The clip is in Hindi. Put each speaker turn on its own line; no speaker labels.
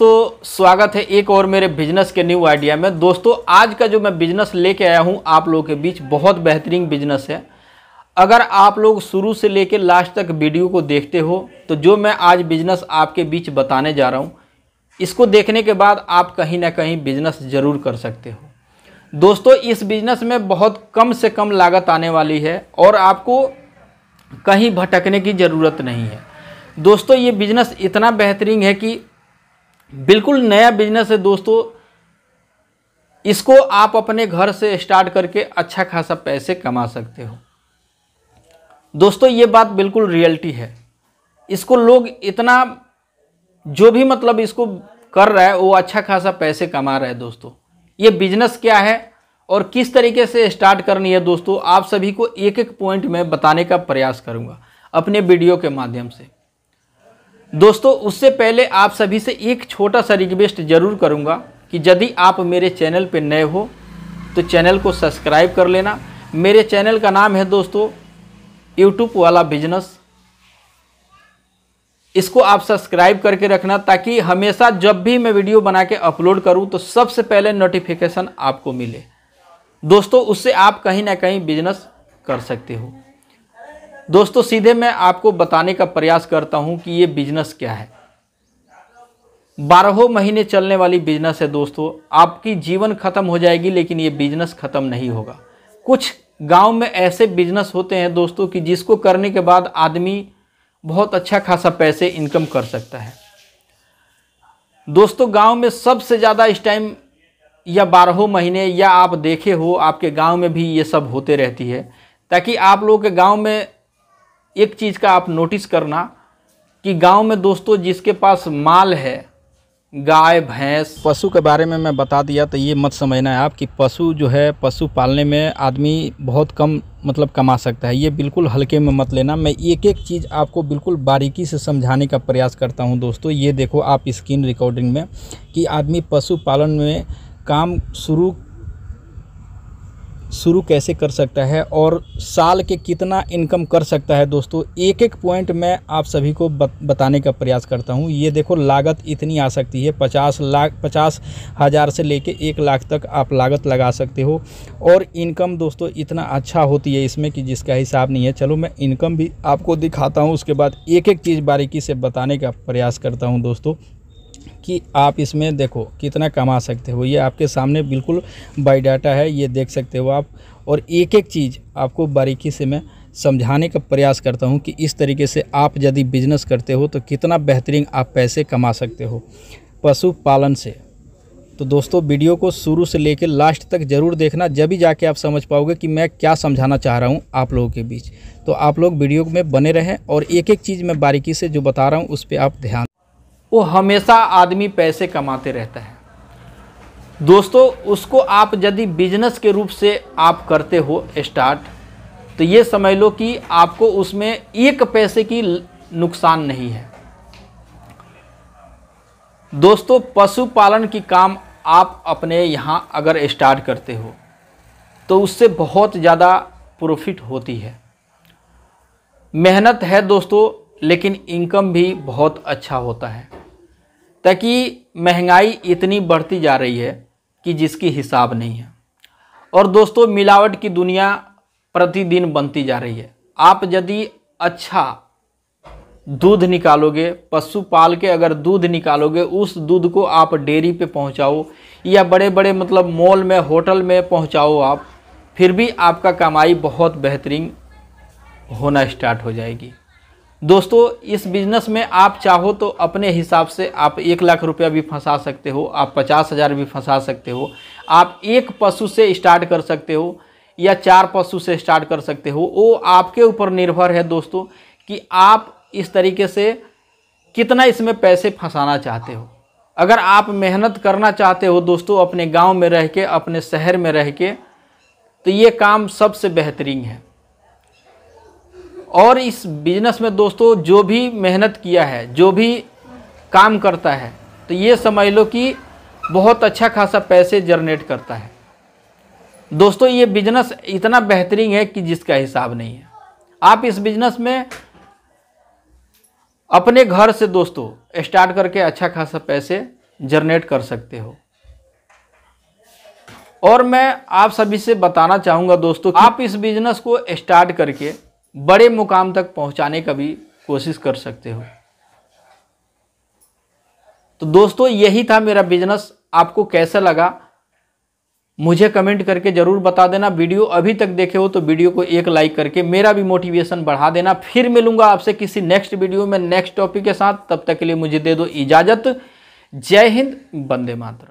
दोस्तों स्वागत है एक और मेरे बिजनेस के न्यू आइडिया में दोस्तों आज का जो मैं बिजनेस लेके आया हूँ आप लोगों के बीच बहुत बेहतरीन बिजनेस है अगर आप लोग शुरू से लेके लास्ट तक वीडियो को देखते हो तो जो मैं आज बिजनेस आपके बीच बताने जा रहा हूँ इसको देखने के बाद आप कहीं ना कहीं बिजनेस ज़रूर कर सकते हो दोस्तों इस बिजनेस में बहुत कम से कम लागत आने वाली है और आपको कहीं भटकने की ज़रूरत नहीं है दोस्तों ये बिजनेस इतना बेहतरीन है कि बिल्कुल नया बिजनेस है दोस्तों इसको आप अपने घर से स्टार्ट करके अच्छा खासा पैसे कमा सकते हो दोस्तों ये बात बिल्कुल रियलिटी है इसको लोग इतना जो भी मतलब इसको कर रहा है वो अच्छा खासा पैसे कमा रहा है दोस्तों ये बिजनेस क्या है और किस तरीके से स्टार्ट करनी है दोस्तों आप सभी को एक एक पॉइंट में बताने का प्रयास करूँगा अपने वीडियो के माध्यम से दोस्तों उससे पहले आप सभी से एक छोटा सा रिक्वेस्ट ज़रूर करूँगा कि यदि आप मेरे चैनल पर नए हो तो चैनल को सब्सक्राइब कर लेना मेरे चैनल का नाम है दोस्तों यूट्यूब वाला बिजनेस इसको आप सब्सक्राइब करके रखना ताकि हमेशा जब भी मैं वीडियो बना के अपलोड करूं तो सबसे पहले नोटिफिकेशन आपको मिले दोस्तों उससे आप कहीं ना कहीं बिजनेस कर सकते हो दोस्तों सीधे मैं आपको बताने का प्रयास करता हूं कि ये बिजनेस क्या है बारहों महीने चलने वाली बिजनेस है दोस्तों आपकी जीवन खत्म हो जाएगी लेकिन ये बिजनेस खत्म नहीं होगा कुछ गांव में ऐसे बिजनेस होते हैं दोस्तों कि जिसको करने के बाद आदमी बहुत अच्छा खासा पैसे इनकम कर सकता है दोस्तों गांव में सबसे ज़्यादा इस टाइम या बारहों महीने या आप देखे हो आपके गांव में भी ये सब होते रहती है ताकि आप लोगों के गांव में एक चीज़ का आप नोटिस करना कि गांव में दोस्तों जिसके पास माल है गाय भैंस पशु के बारे में मैं बता दिया तो ये मत समझना है आप कि पशु जो है पशु पालने में आदमी बहुत कम मतलब कमा सकता है ये बिल्कुल हल्के में मत लेना मैं एक एक चीज़ आपको बिल्कुल बारीकी से समझाने का प्रयास करता हूँ दोस्तों ये देखो आप स्क्रीन रिकॉर्डिंग में कि आदमी पशुपालन में काम शुरू शुरू कैसे कर सकता है और साल के कितना इनकम कर सकता है दोस्तों एक एक पॉइंट मैं आप सभी को बताने का प्रयास करता हूँ ये देखो लागत इतनी आ सकती है पचास लाख पचास हज़ार से लेके एक लाख तक आप लागत लगा सकते हो और इनकम दोस्तों इतना अच्छा होती है इसमें कि जिसका हिसाब नहीं है चलो मैं इनकम भी आपको दिखाता हूँ उसके बाद एक एक चीज़ बारीकी से बताने का प्रयास करता हूँ दोस्तों कि आप इसमें देखो कितना कमा सकते हो ये आपके सामने बिल्कुल बाई डाटा है ये देख सकते हो आप और एक एक चीज़ आपको बारीकी से मैं समझाने का प्रयास करता हूँ कि इस तरीके से आप यदि बिजनेस करते हो तो कितना बेहतरीन आप पैसे कमा सकते हो पशुपालन से तो दोस्तों वीडियो को शुरू से लेकर लास्ट तक ज़रूर देखना जब भी जाके आप समझ पाओगे कि मैं क्या समझाना चाह रहा हूँ आप लोगों के बीच तो आप लोग वीडियो में बने रहें और एक एक चीज़ मैं बारीकी से जो बता रहा हूँ उस पर आप ध्यान वो हमेशा आदमी पैसे कमाते रहता है दोस्तों उसको आप यदि बिजनेस के रूप से आप करते हो स्टार्ट तो ये समझ लो कि आपको उसमें एक पैसे की नुकसान नहीं है दोस्तों पशुपालन की काम आप अपने यहाँ अगर स्टार्ट करते हो तो उससे बहुत ज़्यादा प्रॉफिट होती है मेहनत है दोस्तों लेकिन इनकम भी बहुत अच्छा होता है ताकि महंगाई इतनी बढ़ती जा रही है कि जिसकी हिसाब नहीं है और दोस्तों मिलावट की दुनिया प्रतिदिन बनती जा रही है आप यदि अच्छा दूध निकालोगे पशु पाल के अगर दूध निकालोगे उस दूध को आप डेयरी पे पहुंचाओ या बड़े बड़े मतलब मॉल में होटल में पहुंचाओ आप फिर भी आपका कमाई बहुत बेहतरीन होना स्टार्ट हो जाएगी दोस्तों इस बिज़नेस में आप चाहो तो अपने हिसाब से आप एक लाख रुपया भी फंसा सकते हो आप पचास हज़ार भी फंसा सकते हो आप एक पशु से स्टार्ट कर सकते हो या चार पशु से स्टार्ट कर सकते हो वो आपके ऊपर निर्भर है दोस्तों कि आप इस तरीके से कितना इसमें पैसे फंसाना चाहते हो अगर आप मेहनत करना चाहते हो दोस्तों अपने गाँव में रह के अपने शहर में रह के तो ये काम सबसे बेहतरीन है और इस बिजनेस में दोस्तों जो भी मेहनत किया है जो भी काम करता है तो ये समझ लो कि बहुत अच्छा खासा पैसे जनरेट करता है दोस्तों ये बिजनेस इतना बेहतरीन है कि जिसका हिसाब नहीं है आप इस बिजनेस में अपने घर से दोस्तों स्टार्ट करके अच्छा खासा पैसे जनरेट कर सकते हो और मैं आप सभी से बताना चाहूँगा दोस्तों आप इस बिजनेस को स्टार्ट करके बड़े मुकाम तक पहुंचाने का भी कोशिश कर सकते हो तो दोस्तों यही था मेरा बिजनेस आपको कैसा लगा मुझे कमेंट करके ज़रूर बता देना वीडियो अभी तक देखे हो तो वीडियो को एक लाइक करके मेरा भी मोटिवेशन बढ़ा देना फिर मिलूंगा आपसे किसी नेक्स्ट वीडियो में नेक्स्ट टॉपिक के साथ तब तक के लिए मुझे दे दो इजाज़त जय हिंद बंदे मातर